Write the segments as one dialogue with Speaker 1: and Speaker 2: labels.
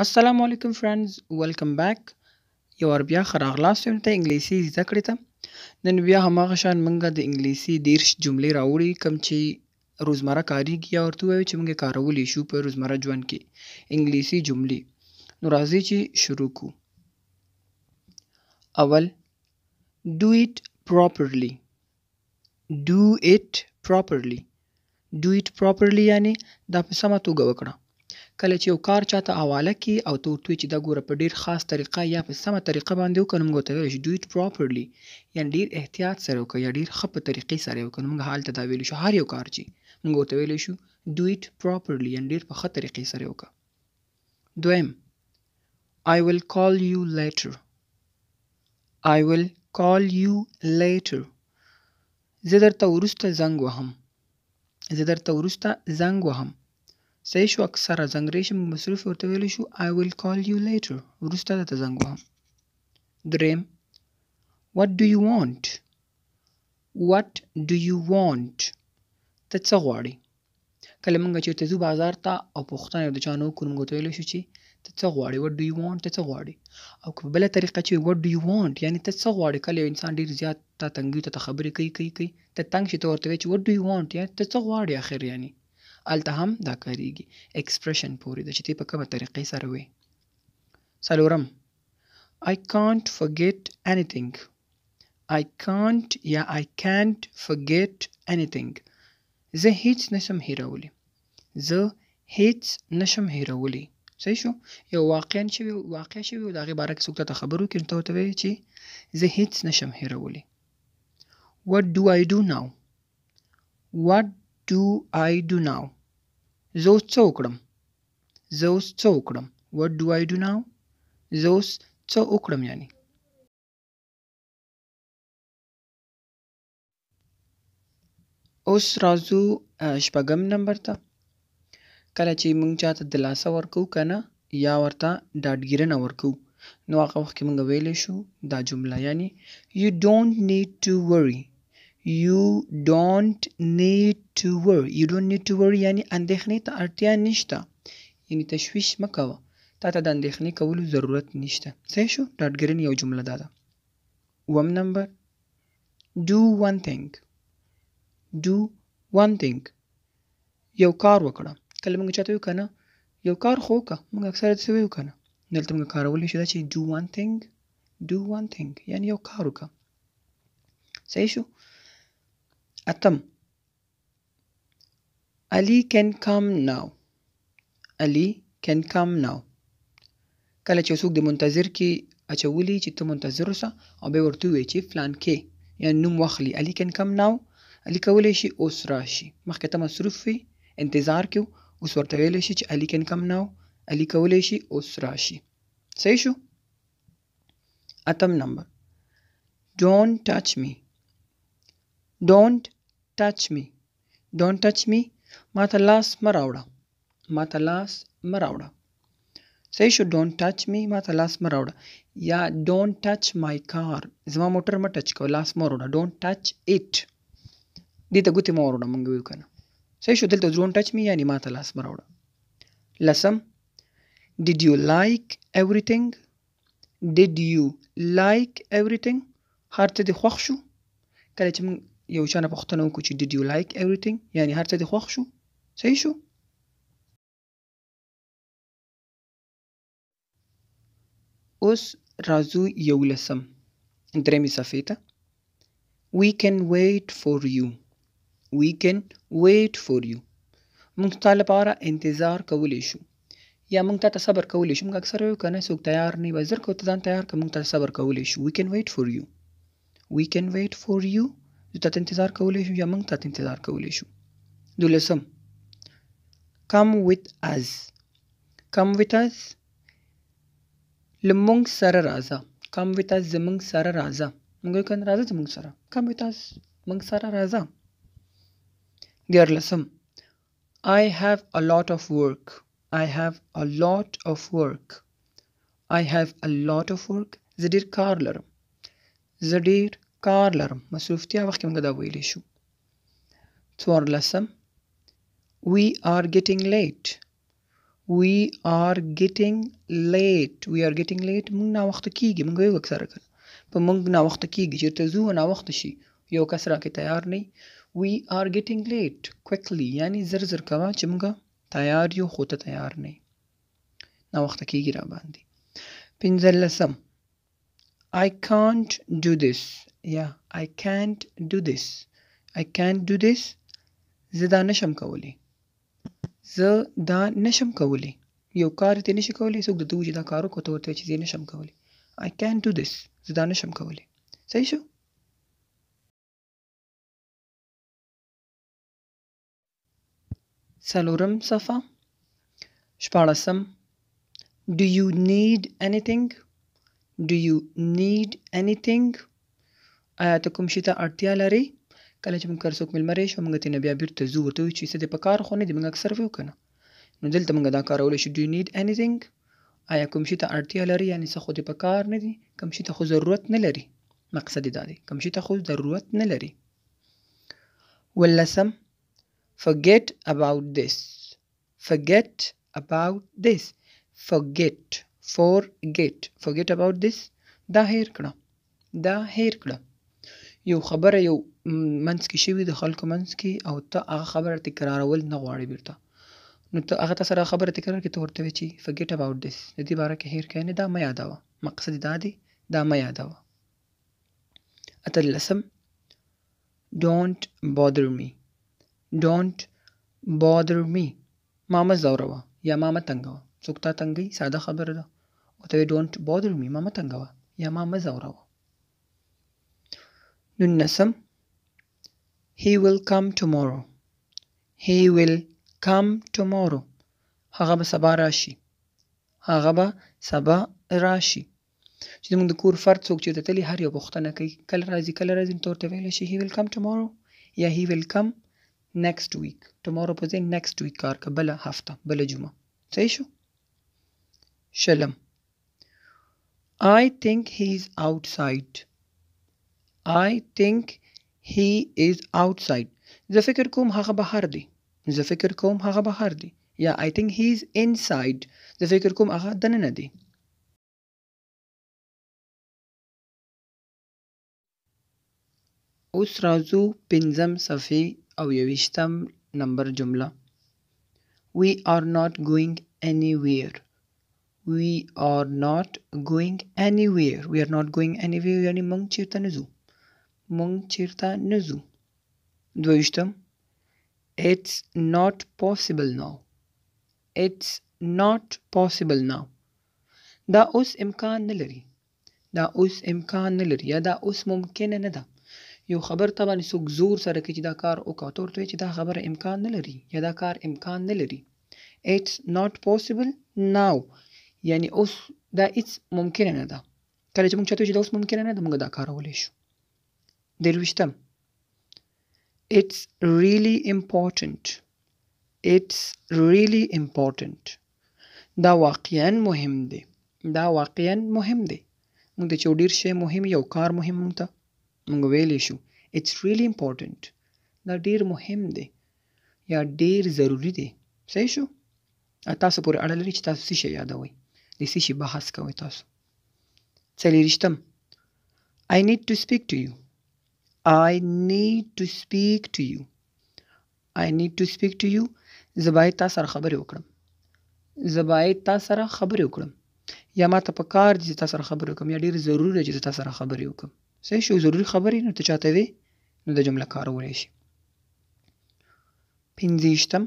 Speaker 1: السلام علیکم فرندز ویلکم بیک یو ور بیا ښه راغلاست یم ته انګلیسي زده کړې ته نن بیا هماغه شان موږ د انګلیسي دیرش جملې راوړي کوم چې روزمره کاریږي یا ورته ووایو چې موږ یې کارولی شو په روزمره ژوند کې انګلیسي جملې نو راځئ چې شروع کړو اول do it properly do it properly do it properly یعنی دا په سمه توګه وکړه کله چې یو کار چاته حواله کی او ته ورته چې دا ګوره په ډیر خاص طریقه یا په سمه طریقه باندې وکړم موږ ته وایو ډو ایټ پراپرلی یعنی ډیر احتیاط سره وکړه یا ډیر خپه طریقې سره وکړه موږ حالت دا ویلو شو هر یو کار چې موږ ورته ویلو شو ډو ایټ پراپرلی یعنی ډیر په ښه طریقې سره وکړه دویم I will call you later. I will call you later. زه درته ورسته زنګ وهم. زه درته ورسته زنګ وهم. صحیح شو اکثره زنګ رېشم مصروف ورته ویلی شو I will call you later وروسته درته زنګ وهم دریم What do you want What do you want ته څه غواړې کله موږ چېرته ځو بازار ته او پوښتنه د چا نه وکړو موږ ورته ویلی شو چې ته څه غواړې what do you want ته څه غواړې او که په بله طریقه چې what do you want یعنې ته څه غواړې کله یو انسان ډېر زیات تا تنګي ته خبرې کوي کوي کوي ته تنګ شي ته ورته وایي چې what do you want یعنې ته څه غواړې اخر یعنې الته هم دا کاریږي ایکسپریشن پورې د چې تی په کومه طریقې سره وي څلورم I can't forget anything I can't یا I can't forget anything زه هیڅ نشم هیرولی زه هیڅ نشم هیرولی صحیح شو یو واقعا شوی واقع شوی د هغې باره کې څوک ته خبرو کړي ته ورته وایي چې زه هیڅ نشم هیرولی What do I do now? What do I do now زه اوس څه وکړم زه اوس څه وکړم what do I do now زه اوس څه وکړم یعنی اوس راځو شپږم نمبر ته کله چې مونږ چاته دلاسه ورکو کنه یا ورته ډاډګیرنه ورکو نو هغه وخت کې مونږ ویلی شو دا جمله یعنی you don't need to worry You don't need to worry You don't need to worry یعنی اندېښنې ته اړتیا نشته یعنی تشویش مه کوه تا ته د اندېښنې کولو ضرورت نشته صحیح شو ډاډګرنې یو جمله دا ده اووم نمبر Do one thing Do one thing یو کار وکړه کله موږ چاته ویو که نه یو کار خو وکړه موږ اکثره داسې ویو که نه دلته موږ کارولی شو دا چې do one thing do one thing یعنې یو کار وکړه صحیح شو اتم علي can come now علي can come now کله چې څوک د منتظر کې اچولي چې ته منتظر اوسه او بیا ورته ووایي چې فلان کې یعنې نوم واخلي علي can come now علي کولی شي اوس راشي مخکې ته مصروف وي انتظار کې اوس ورته ویلی شي چې علي can come now علي کولی شي اوس راشي صحیح شو اتم نمبر don't touch me ډونټ ټچ می ډونټ ټچ می ما ته لاس مه راوړه ما ته لاس مه راوړه صحیح شو ډونټ ټچ می ما ته لاس مه راوړه یا ډونټ ټچ مای کار زما موټر مه ټچ کوه لاس مه وروړه ډونټ ټچ ایټ دې ته ګوتې مه وروړه مونږ ویو که نه صحیح شو دلته ډونټ ټچ می یعنې ما ته لاس مه راوړه لسم ډیډ یو لایک ایوریثینګ ډیډ یو لایک ایوریثینګ هر څه دې خوښ شو کله چې مونږ یو چا نه پوښتنه وکړو چې did you like everything یعنی هر څه دې خوښ شو صحیح شو اوس راځو یو لسم درېمې صفحې ته we can wait for you we can wait for you موږ تا لپاره انتظار کولی شو یا موږ ته صبر کولی شو موږ اکثر یو کنه څوک تیار نه وي زر کو ته ځان تیار کړه موږ ته صبر کولی شو we can wait for you we can wait for you دوی ته انتظار کولی شو یا موږ ته انتظار کولی شو دولسم کم ویت از کم ویت از لمونږ سره راځه کم ویت از زمونږ سره راځه موږ کن راځه زمونږ سره کم ویت از موږ سره راځه دیارلسم I have a lot of work. I have a lot of work. I have a lot of work. زه ډیر کار لرم. زه ډیر کار لرم مصروفتیا وخت کې موږ دا ویلی شو څوارلسم وی آر ګیټینګ لیټ وی آر ګیټینګ لیټ وی آر ګیټینګ لیټ موږ ناوخته کیږي موږ یو اکثره کړ په موږ ناوخته کیږي چېرته ځو ناوخته شي یو کس راکې تیار نه وی آر ګیټینګ لیټ کوکلی یعنی زر زر کوه چې موږ تیار یو خو ته تیار نه ناوخته کیږي را باندې پنځلسم I can't do this یا I can't do this I can't do this زه دا نشم کولی زه دا نشم کولی یو کار ته نشي کولی څوک د دوی دا کار وکړي ته ورته چې زه نشم کولی I can't do this زه دا نشم کولی صحیح شو څلورم صفه شپاړسم Do you need anything? Do you need anything? آیا ته کوم شي ته اړتیا لرې کله چې موږ کر څوک میلمه راشي موږ ته نه بیا بېرته ځو ورته وایو چې څه دې په کار خو نه دي موږ اکثر ویو که نه نو دلته موږ دا کارولی شو ډو نیډ انیثینګ آیا کوم شي ته اړتیا لري یعنې څه خو دې په کار نه دي کوم شي ته خو ضرورت نه لري مقصد یې دا دی کوم شي ته خو ضرورت نه لري ولسم forget about this forget about this forget forget forget about this دا هیر کړه دا هیر کړه یو خبره یو منځ کې شوي د خلکو منځ کې او ته هغه خبره تکرارول نه غواړي بیرته نو ته هغه ته سره خبره تکرار کې ته ورته وایي چې فګیټ اباوټ دیس د دې باره کې هیر کینې دا مه یادوه مقصد دا دی دا مه یادوه اتلسم ډونټ بادر می ډونټ بادر می ما مه ځوروه یا ما مه تنګوه څوک تا تنګوي ساده خبره ده او ته وایي ډونټ بادر می ما مه تنګوه یا ما مه ځوروه ننسم He will come tomorrow He will come tomorrow هغه به سبا راشي هغه به سبا راشي چې زموږ د کور فرد څوک چېرته تلي هر یو پوښتنه کوي کله راځي کله راځي نو ته ورته ویلی شي هی ویل کم ټمورو یا هی ویل کم نیکسټ ویک ټمورو په ځای نیکسټ ویک کار که بله هفته بله جمعه صحیح شو شلم I think he is outside I think he is outside زه فکر کوم هغه بهر دی زه فکر کوم هغه بهر دی یا I think he is inside زه فکر کوم هغه دننه دی اوس راځو پنځم صفحې او یویشتم نمبر جمله We are not going anywhere We are not going anywhere We are not going anywhere یعنی موږ چیرته نه ځو موږ چېرته نه ځو دویشتم It's not possible now It's not possible now دا اوس امکان نه لري دا اوس امکان نه لري یا دا اوس ممکنه نه ده یو خبر ته باندې څوک زور سره کوي چې دا کار وکړه تور ته چې دا خبره امکان نه لري یا دا کار امکان نه لري اټس ناٹ پوسیبل ناو یعنی اوس دا هیڅ ممکنه نه ده کله چې موږ چاته چې دا اوس ممکنه نه ده موږ دا کار ولې شو درویشتم It's really important It's really important دا واقعا مهم دی دا واقعا مهم دی موږ ته چې ډیر شی مهم یو کار مهم موږ ته موږ ویلی شو It's really important دا ډیر مهم دی یا ډیر ضروری دی صحیح شو تاسو پورې اړه لري چې تاسو څه شی یادوئ د څه شي بحث کوئ تاسو څلېرشتم I need to speak to you آی نیډ ټو سپیک ټو یو آی نیډ ټو سپیک ټو یو زه باید تا سره خبرې وکړم زه باید تا سره خبرې وکړم یا ما ته په کار دي چې تا سره خبرې وکړم یا ډېر ضروري ده چې تا سره خبرې وکړم صحیح شو ضروري خبرې نو ته چاته وې نو د جمله کارولی شي پنځهشتم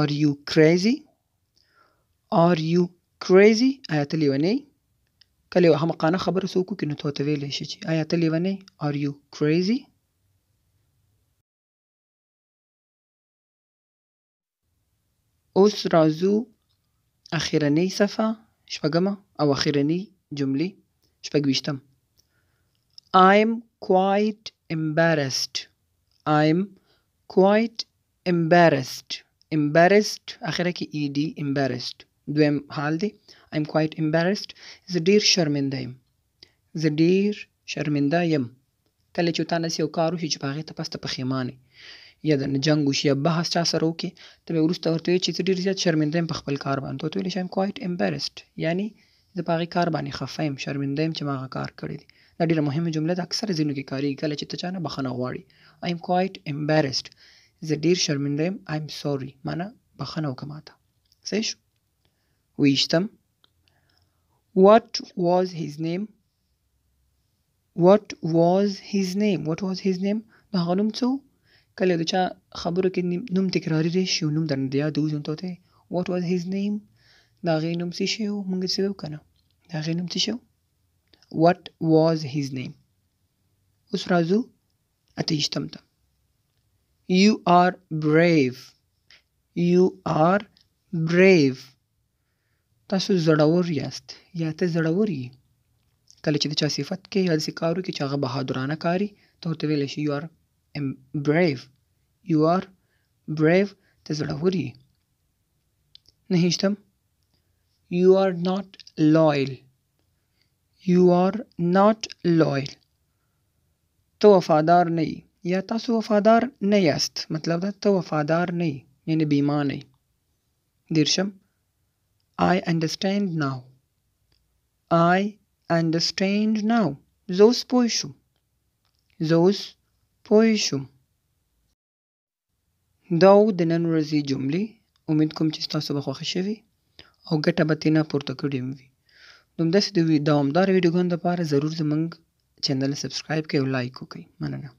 Speaker 1: آر یو کریزي آر یو کریزي آیا ته لیونی کله یو حمقانه خبره څوک وکړي نو ته ورته ویلی شي چې ایا ته لیونی آر یو کریزي اوس راځو اخیرنۍ صفحه شپږمه او اخیرنۍ جملې شپږویشتم I'm quite embarrassed I'm quite embarrassed embarrassed اخره کې ed embarrassed دویم حال دی I'm quite embarrassed زه ډیر شرمنده یم زه ډیر شرمنده یم کله چې تا نس یو کار وشي چې په هغې ته پس ته پښیمانې یا د جنګ وشي یا بحث چا سره وکړې ته به وروسته ورته وایې چې زه ډېر زیات شرمنده یم په خپل کار باندې ورته ویلی چې ایم کوایټ امبیرسډ یعنې زه په هغې کار باندې خفه یم شرمنده یم چې ما هغه کار کړی دی دا ډېره مهمه جمله ده اکثره ځینو کې کارېږي کله چې ته چا نه بښنه غواړي آی ایم کوایټ امبیرسډ زه ډېر شرمنده یم آی ایم سوري معنی بښنه وکړه ما ته صحیح شو ویشتم What was his name? What was his name? What was his name? نو هغه نوم څه کله د چا خبرو کې نوم تکراري دی شي نوم درنه دی یاد اوس ته What was his name? دا هغې نوم څه شی و موږ څه ویو که نه د هغې نوم څه شی و What was his name? اوس راځو اته شتم ته You are brave You are brave تاسو زړور یاست یا ته زړور یې کله چې د چا صفت کې یا داسې کارو کې چې هغه بهادرانه کاري ته ورته ویلی شي یو آر بریو یو آر بریو ته زړور یې نهشتم یو آر ناټ لایل یو آر ناټ لایل ته وفادار نه یې یا تاسو وفادار نه یاست مطلب دا ته وفادار نه یې یعنې بېمانه یې دیرشم I understand now. I understand now. Zos پوه شوم. زوس پوه شوم. دا و د نن ورځې جملې امید کوم چې ستاسو به خوښې شوي او ګټه به ترېنه پورته کړې وي همداسې د دوامداره ویډیوګانو دپاره ضرور زموږ چینل سبسکرایب کړئ او لایک وکړئ مننه